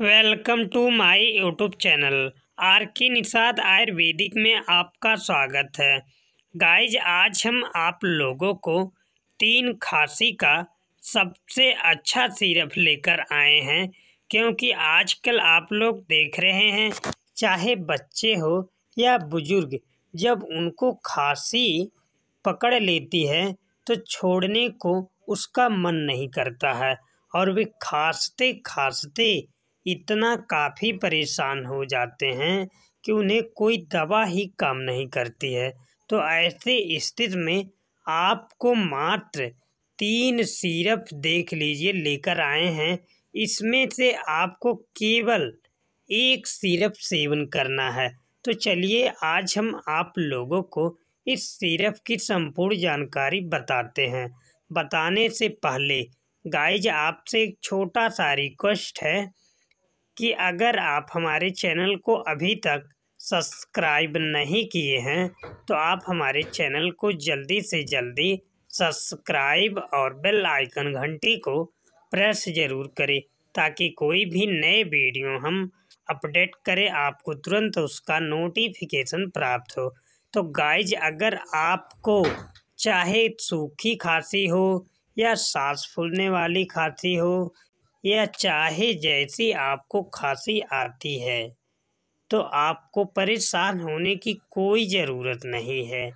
welcome to my YouTube channel R K Nishad Ayurvedic में आपका स्वागत है गाइज आज हम आप लोगों को तीन खांसी का सबसे अच्छा सिरप लेकर आए हैं क्योंकि आजकल आप लोग देख रहे हैं चाहे बच्चे हो या बुजुर्ग जब उनको खांसी पकड़ लेती है तो छोड़ने को उसका मन नहीं करता है और वे खांसते खांसते इतना काफ़ी परेशान हो जाते हैं कि उन्हें कोई दवा ही काम नहीं करती है तो ऐसे स्थिति में आपको मात्र तीन सिरप देख लीजिए लेकर आए हैं इसमें से आपको केवल एक सिरप सेवन करना है तो चलिए आज हम आप लोगों को इस सिरप की संपूर्ण जानकारी बताते हैं बताने से पहले गाइज आपसे एक छोटा सा रिक्वेस्ट है कि अगर आप हमारे चैनल को अभी तक सब्सक्राइब नहीं किए हैं तो आप हमारे चैनल को जल्दी से जल्दी सब्सक्राइब और बेल आइकन घंटी को प्रेस ज़रूर करें ताकि कोई भी नए वीडियो हम अपडेट करें आपको तुरंत उसका नोटिफिकेशन प्राप्त हो तो गाइज अगर आपको चाहे सूखी खांसी हो या सांस फूलने वाली खांसी हो या चाहे जैसी आपको खांसी आती है तो आपको परेशान होने की कोई ज़रूरत नहीं है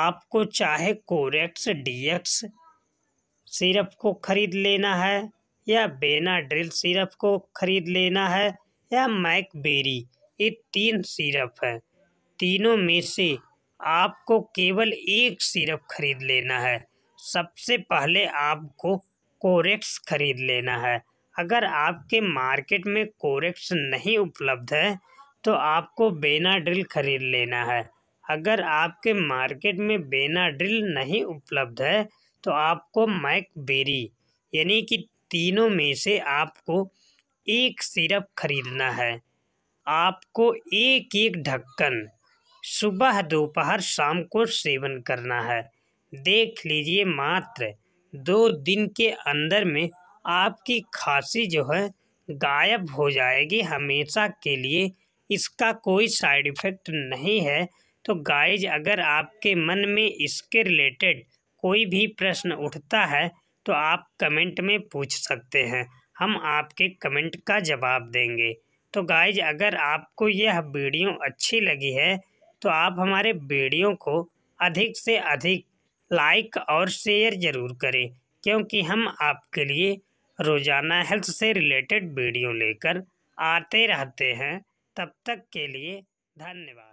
आपको चाहे कोरेक्स डीएक्स सिरप को ख़रीद लेना है या बेना ड्रिल सिरप को ख़रीद लेना है या मैकबेरी ये तीन सिरप है तीनों में से आपको केवल एक सिरप खरीद लेना है सबसे पहले आपको कोरेक्स ख़रीद लेना है अगर आपके मार्केट में कोरेक्स नहीं उपलब्ध है तो आपको बेनाड्रिल ख़रीद लेना है अगर आपके मार्केट में बेनाड्रिल नहीं उपलब्ध है तो आपको मैकबेरी यानी कि तीनों में से आपको एक सिरप खरीदना है आपको एक एक ढक्कन सुबह दोपहर शाम को सेवन करना है देख लीजिए मात्र दो दिन के अंदर में आपकी खांसी जो है गायब हो जाएगी हमेशा के लिए इसका कोई साइड इफ़ेक्ट नहीं है तो गाइज अगर आपके मन में इसके रिलेटेड कोई भी प्रश्न उठता है तो आप कमेंट में पूछ सकते हैं हम आपके कमेंट का जवाब देंगे तो गाइज अगर आपको यह वीडियो अच्छी लगी है तो आप हमारे वीडियो को अधिक से अधिक लाइक और शेयर ज़रूर करें क्योंकि हम आपके लिए रोज़ाना हेल्थ से रिलेटेड वीडियो लेकर आते रहते हैं तब तक के लिए धन्यवाद